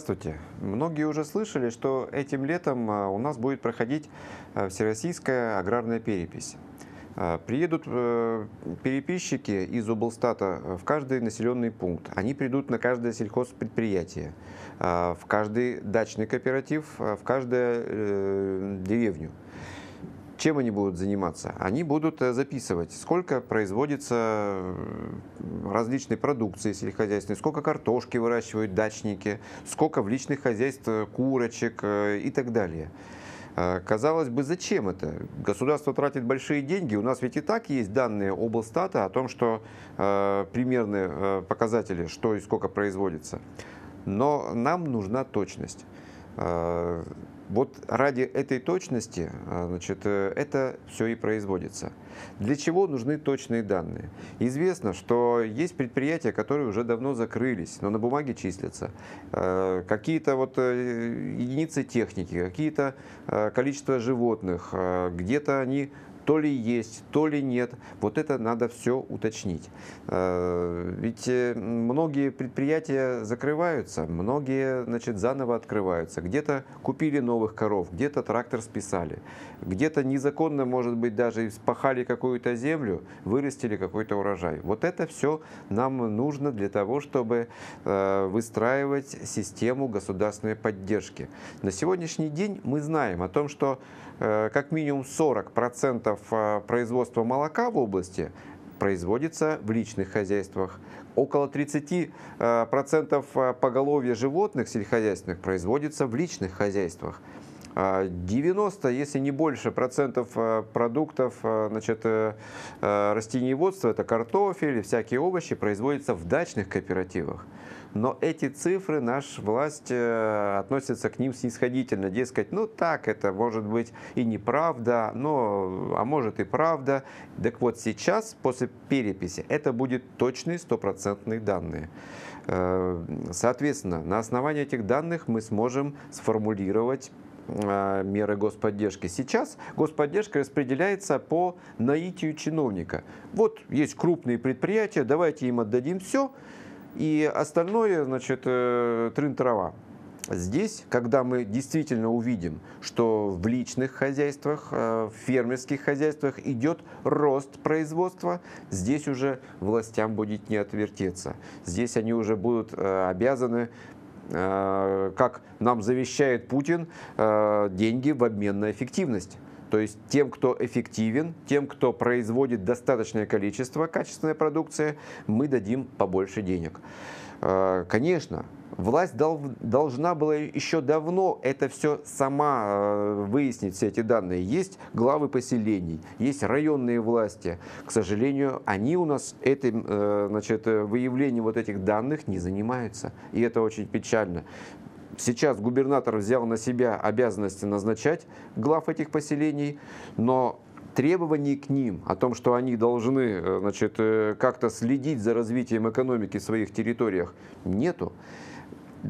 Здравствуйте. Многие уже слышали, что этим летом а, у нас будет проходить а, Всероссийская аграрная перепись. А, приедут э, переписчики из облстата э, в каждый населенный пункт. Они придут на каждое сельхозпредприятие, в каждый дачный кооператив, в каждую э, деревню. Чем они будут заниматься? Они будут э, записывать, сколько производится э, различной продукции сельскохозяйственной, сколько картошки выращивают дачники, сколько в личных хозяйствах э, курочек и так далее. Казалось бы, зачем это? Государство тратит большие деньги. У нас ведь и так есть данные облстата о том, что э, примерные э, показатели, что и сколько производится. Но нам нужна точность. Вот ради этой точности а, значит, э, это все и производится. Для чего нужны точные данные? Известно, что есть предприятия, которые уже давно закрылись, но на бумаге числятся. Э, какие-то вот э, единицы техники, какие-то количество животных, где-то они то ли есть, то ли нет. Вот это надо все уточнить. Э, ведь э, многие предприятия закрываются, многие значит, заново открываются. Где-то купили новых коров, где-то трактор списали, где-то незаконно, может быть, даже спахали какую-то землю, вырастили какой-то урожай. Вот это все нам нужно для того, чтобы э, выстраивать систему государственной поддержки. На сегодняшний день мы знаем о том, что как минимум 40% процентов э, производства молока в области производится в личных хозяйствах. Около 30% э, э, поголовья животных сельскохозяйственных производится в личных хозяйствах. 90, а, если не больше, процентов э, продуктов э, значит, э, растениеводства, это картофель и всякие овощи, производятся в дачных кооперативах. Но эти цифры наша власть относится к ним снисходительно. Дескать, ну так, это может быть и неправда, но, а может и правда. Так вот сейчас, после переписи, это будут точные стопроцентные данные. Соответственно, на основании этих данных мы сможем сформулировать Э, меры господдержки. Сейчас господдержка распределяется по наитию чиновника. Вот есть крупные предприятия, давайте им отдадим все, и остальное, значит, э, трын-трава. Здесь, когда мы действительно увидим, что в личных хозяйствах, э, в фермерских хозяйствах идет рост производства, здесь уже властям будет не отвертеться. Здесь они уже будут обязаны Э, как нам завещает Путин, э, деньги в обмен на эффективность. То есть тем, кто эффективен, тем, кто производит достаточное количество качественной продукции, мы дадим побольше денег. А, конечно, власть дол должна была еще давно это все сама а, выяснить, все эти данные. Есть главы поселений, есть районные власти. К сожалению, они у нас этим, э, значит, выявлением вот этих данных не занимаются. И это очень печально. Сейчас губернатор взял на себя обязанности назначать глав этих поселений, но требований к ним, о том, что они должны э, значит, э, как-то следить за развитием экономики в своих территориях, нету.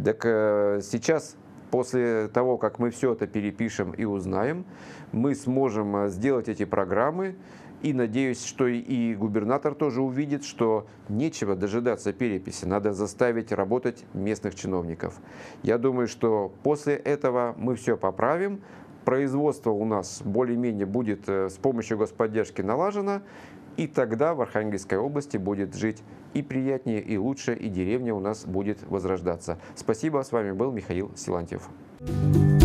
Так э, сейчас после того, как мы все это перепишем и узнаем, мы сможем сделать эти программы. И надеюсь, что и губернатор тоже увидит, что нечего дожидаться переписи, надо заставить работать местных чиновников. Я думаю, что после этого мы все поправим, производство у нас более-менее будет э, с помощью господдержки налажено, и тогда в Архангельской области будет жить и приятнее, и лучше, и деревня у нас будет возрождаться. Спасибо, с вами был Михаил Силантьев. Thank you.